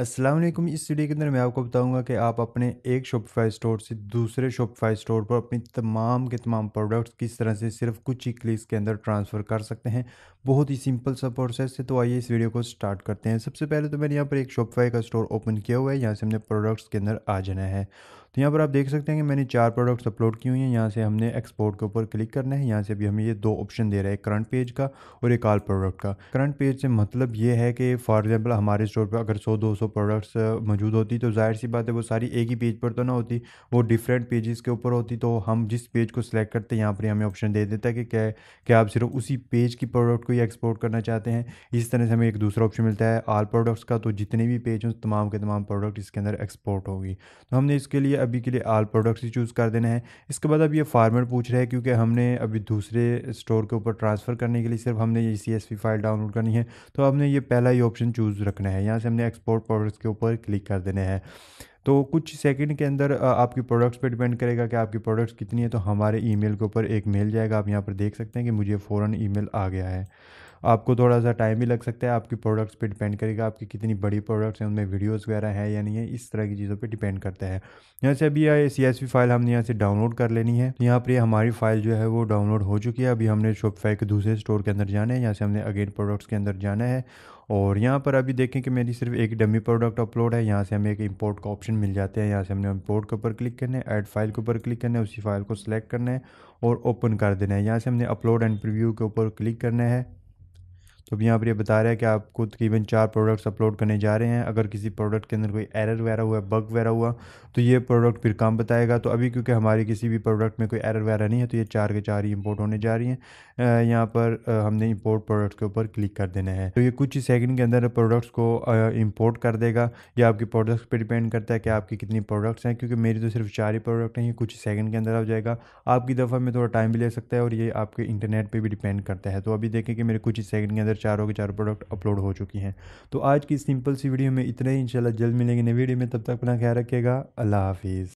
अस्सलाम वालेकुम इस वीडियो के अंदर मैं आपको बताऊंगा कि आप अपने एक शॉपिफाई स्टोर से दूसरे शॉपिफाई स्टोर पर अपनी तमाम के तमाम प्रोडक्ट्स किस तरह से सिर्फ कुछ ही क्लिक्स के अंदर ट्रांसफ़र कर सकते हैं बहुत ही सिंपल सा प्रोसेस है तो आइए इस वीडियो को स्टार्ट करते हैं सबसे पहले तो मैंने यहाँ पर एक शॉपिफाई का स्टोर ओपन किया हुआ है यहाँ से हमने प्रोडक्ट्स के अंदर आ जाना है तो यहाँ पर आप देख सकते हैं कि मैंने चार प्रोडक्ट्स अपलोड की हुई हैं यहाँ से हमने एक्सपोर्ट के ऊपर क्लिक करना है यहाँ से भी हमें ये दो ऑप्शन दे रहा है करंट पेज का और एक आल प्रोडक्ट का करंट पेज से मतलब ये है कि फॉर एग्जाम्पल हमारे स्टोर पर अगर सौ दो सौ प्रोडक्ट्स मौजूद होती तो जाहिर सी बात है वो सारी एक ही पेज पर तो ना होती वो डिफरेंट पेजेस के ऊपर होती तो हम जिस पेज को सिलेक्ट करते हैं यहाँ पर हमें ऑप्शन दे देता है कि क्या क्या आप सिर्फ उसी पेज की प्रोडक्ट को ही एक्सपोर्ट करना चाहते हैं इस तरह से हमें एक दूसरा ऑप्शन मिलता है आल प्रोडक्ट्स का तो जितने भी पेज हों तमाम के तमाम प्रोडक्ट इसके अंदर एक्सपोर्ट होगी तो हमने इसके लिए अभी के लिए आल प्रोडक्ट्स ही चूज़ कर देना है इसके बाद अब ये फार्मर पूछ रहे हैं क्योंकि हमने अभी दूसरे स्टोर के ऊपर ट्रांसफ़र करने के लिए सिर्फ हमने ये सी एस फाइल डाउनलोड करनी है तो हमने ये पहला ही ऑप्शन चूज़ रखना है यहाँ से हमने एक्सपोर्ट प्रोडक्ट्स के ऊपर क्लिक कर देना है तो कुछ सेकंड के अंदर आपकी प्रोडक्ट्स पे डिपेंड करेगा कि आपकी प्रोडक्ट्स कितनी है तो हमारे ईमेल के ऊपर एक मेल जाएगा आप यहाँ पर देख सकते हैं कि मुझे फ़ौरन ईमेल आ गया है आपको थोड़ा सा टाइम भी लग सकता है आपकी प्रोडक्ट्स पे डिपेंड करेगा आपकी कितनी बड़ी प्रोडक्ट्स हैं उनमें वीडियोस वगैरह है या नहीं है इस तरह की चीज़ों पे डिपेंड करता है यहाँ से अभी ये सी फाइल हमने यहाँ से डाउनलोड कर लेनी है यहाँ पर हमारी फाइल जो है वो डाउनलोड हो चुकी है अभी हमने शॉपिफाई के दूसरे स्टोर के अंदर जाना है यहाँ से हमने अगेन प्रोडक्ट्स के अंदर जाना है और यहाँ पर अभी देखें कि मेरी सिर्फ एक डमी प्रोडक्ट अपलोड है यहाँ से हमें एक इंपोर्ट का ऑप्शन मिल जाता है यहाँ से हमने इंपोर्ट के ऊपर क्लिक करना है ऐड फाइल के ऊपर क्लिक करना है उसी फाइल को सिलेक्ट करना है और ओपन कर देना है यहाँ से हमने अपलोड एंड प्रीव्यू के ऊपर क्लिक करना है तो अभी यहाँ पर ये बता रहा है कि आपको तकरीबन चार प्रोडक्ट्स अपलोड करने जा रहे हैं अगर किसी प्रोडक्ट के अंदर कोई एरर वगैरह हुआ बग वगैरह हुआ तो ये प्रोडक्ट फिर काम बताएगा तो अभी क्योंकि हमारे किसी भी प्रोडक्ट में कोई एरर वगैरह नहीं है तो ये चार के चार ही इम्पोर्ट होने जा रही हैं यहाँ पर हमने इम्पोर्ट प्रोडक्ट्स के ऊपर क्लिक कर देना है तो ये कुछ ही सेकंड के अंदर प्रोडक्ट्स को इम्पोर्ट कर देगा या आपके प्रोडक्ट्स पर डिपेंड करता है कि आपकी कितनी प्रोडक्ट्स हैं क्योंकि मेरी तो सिर्फ चार ही प्रोडक्ट हैं ये कुछ सेकंड के अंदर आ जाएगा आपकी दफ़ा में थोड़ा टाइम भी ले सकता है और ये आपके इंटरनेट पर भी डिपेंड करता है तो अभी देखें कि मेरे कुछ ही सेकेंड के अंदर चारों के चार प्रोडक्ट अपलोड हो चुकी हैं तो आज की सिंपल सी वीडियो में इतना ही इंशाल्लाह जल्द मिलेंगे नई वीडियो में तब तक अपना ख्याल रखिएगा अल्लाह हाफिज़